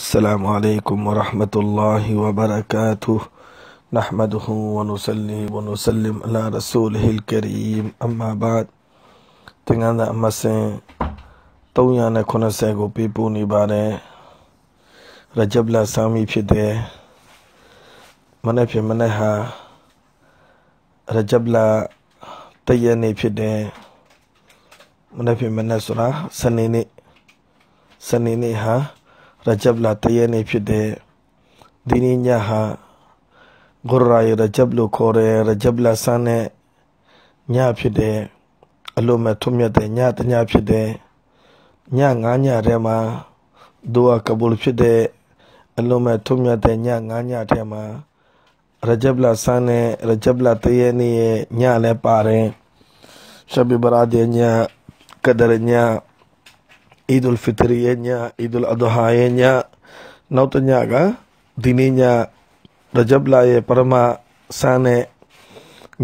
السلام عليكم ورحمة الله وبركاته نحمده ونصلي ونسلم على رسوله الكريم أما بعد تنغانا أما سين تويانا كنا سيغو بيبوني باري رجب لا سامي في دي منه في ها رجب لا تياني في دي في منا سرا سنيني سنيني ها ရဂျပ်လတရနေ့ဖြစ်တဲ့ဒီနေ့ညဟာဂူရာရဂျပ်လို့ခေါ်တဲ့ရဂျပ်လဆန်းနဲ့ညဖြစ်တဲ့အလိုမဲ့ထွတ်မြတ်တဲ့ညတညဖြစ်တဲ့ည9ညထဲမှာဒုအာကဘူလ်ဖြစ်တဲ့အလိုမဲ့ထွတ်မြတ်တဲ့ည9ညထဲမှာရဂျပ်လဆန်းနဲ့ရဂျပ်လတရနေ့ရဲ့ညလည်းပါတယ်ရှဘီဘရာဒီညကဒရညအီဒ်အလ်ဖီတရီရဲ့ညအီဒ်အလ်အဒဟာရဲ့ညနောက်တညကဒီနေ့ညရဂျပ်လာရဲ့ပရမဆန်းတဲ့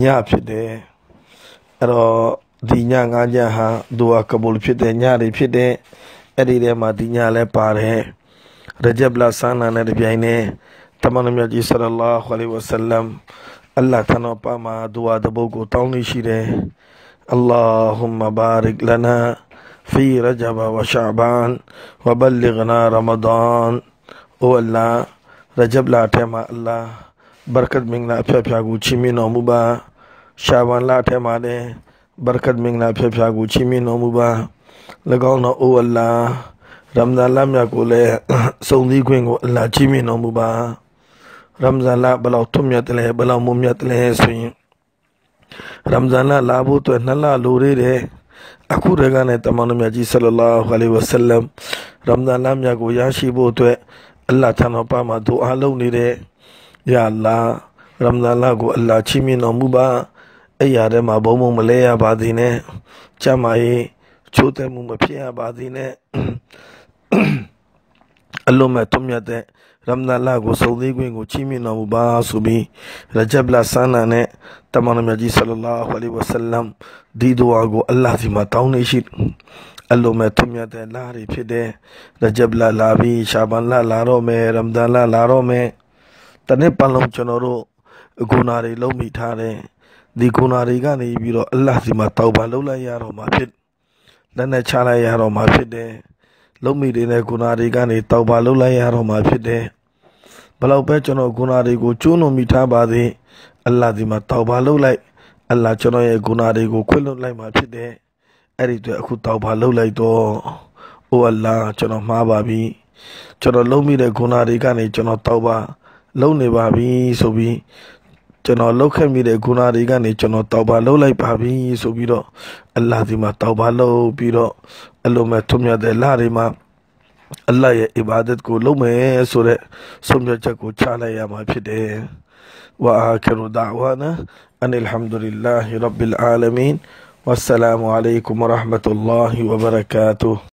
ညဖြစ်တယ်အဲ့တော့ဒီညငါးညဟာဒူအာကဘူလ်ဖြစ်တဲ့ညတွေဖြစ်တဲ့အဲ့ဒီထဲမှာဒီညလည်းပါတယ်ရဂျပ်လာဆန်းနာနဲ့တပြိုင်တည်းတမန်တော်မြတ်ကြီးဆလလာဟူအလိဝဆလမ်အလ္လာဟ်ထံတော်ပါမှာဒူအာတပုတ်ကိုတောင်းနေရှိတယ်အလ္လာဟူမဘာရစ်လနာ في رجب وشعبان وبلغنا رمضان او الله رجب لا تما الله برکت منگنا پھیا پھیا گو چھی می نو مبا شعبان لا تما دے برکت منگنا پھیا پھیا گو چھی می نو مبا لگاؤ نہ او اللہ ရမ်ဇန်လမြတ်ကိုလည်းစုံစည်းခွင့်ကိုအလ္လာချီးမြှင့်တော်မူပါရမ်ဇန်လဘလောက်ထွတ်မြတ်တယ်လဲဘလောက်မွန်မြတ်တယ်လဲဆိုရင်ရမ်ဇန်လလာဖို့အတွက်နှစ်လလိုရည်တယ်အခုတည်းကနဲ့တမန်တော်မြတ်ကြီးဆလလာဟူအလัยဝဆလမ် ရမဒန်လမြတ်ကိုရရှိဖို့အတွက်အလ္လာဟ်ထံတော်ပါမှာဒူအာလုပ်နေတဲ့ယာလာရမဒန်လကို အလ္လာဟ်ချီးမြှင့်တော်မူပါအဲ့ရတဲ့မှာဘုံဘုံမလဲရပါသေးနဲ့ကျမ်းမာရေးချိုးတဲ့မှုမဖြစ်ရပါသေးနဲ့အလွန်မဲ့ထွတ်မြတ်တဲ့ရမလာလကိုစုံသေးခွင့်ကိုချီးမြှင့်တော်မူပါဆိုပြီးရဂျပ်လာဆန်းနာနဲ့တမန်တော်မြတ်ကြီးဆလလာဟူအလိဝဆလမ်ဒီဒူအာကိုအလ္လာဟ်စီမှာတောင်းနေရှိအလုံးမဲ့ထွတ်မြတ်တဲ့လတွေဖြစ်တဲ့ရဂျပ်လာလာပြီးရှာဘန်လာလာတော့မယ်ရမဒန်လာလာတော့မယ်တနေ့ပတ်လုံးကျွန်တော်တို့ဂုဏတွေလုံးမိထားတဲ့ဒီဂုဏတွေကနေပြီးတော့အလ္လာဟ်စီမှာတောင်းပန်လုပ်လိုက်ရတော့မှာဖြစ်လက်နဲ့ချလိုက်ရတော့မှာဖြစ်တယ်လုံမိတွေနဲ့ကိုနာတွေကနေတောက်ပါလှုပ်လိုက်ရတော့မှာဖြစ်တယ်ဘလောက်ပဲကျွန်တော်ကိုနာတွေကိုကျိုးလွန်မိထားပါသည်အလ္လာဟ်ဒီမှာတောက်ပါလှုပ်လိုက် အလ္လာဟ်ကျွန်တော်ရဲ့ကိုနာတွေကိုခွင့်လွှတ်လိုက်မှာဖြစ်တယ်အဲ့ဒီအတွက်အခုတောက်ပါလှုပ်လိုက်တော့အိုအလ္လာဟ်ကျွန်တော်မှားပါပြီကျွန်တော်လုံမိတဲ့ကိုနာတွေကနေကျွန်တော်တောက်ပါလုံနေပါပြီဆိုပြီးကျွန်တော်လောက်ခဲ့မိတဲ့ဂုဏတွေကနေကျွန်တော်တောက်ပါလုံးလိုက်ပါပြီဆိုပြီးတော့အလ္လာဒီမှာတောက်ပါလုံးပြီးတော့အလိုမဲ့ထွမြတ်တဲ့လတွေမှာအလ္လာရဲ့အိဘါဒတ်ကိုလုပ်မယ်ဆိုတော့ဆုံးဖြတ်ချက်ကိုချလိုက်ရမှာဖြစ်တယ်ဝါအာခရူဒါဝါနာအန်အလ်ဟမ်ဒူလ illah ရဗ်အာလမင်ဝဆလာမ်အလိုင်ကွမ်ရဟမတူလာဟီဝဘရကာတူ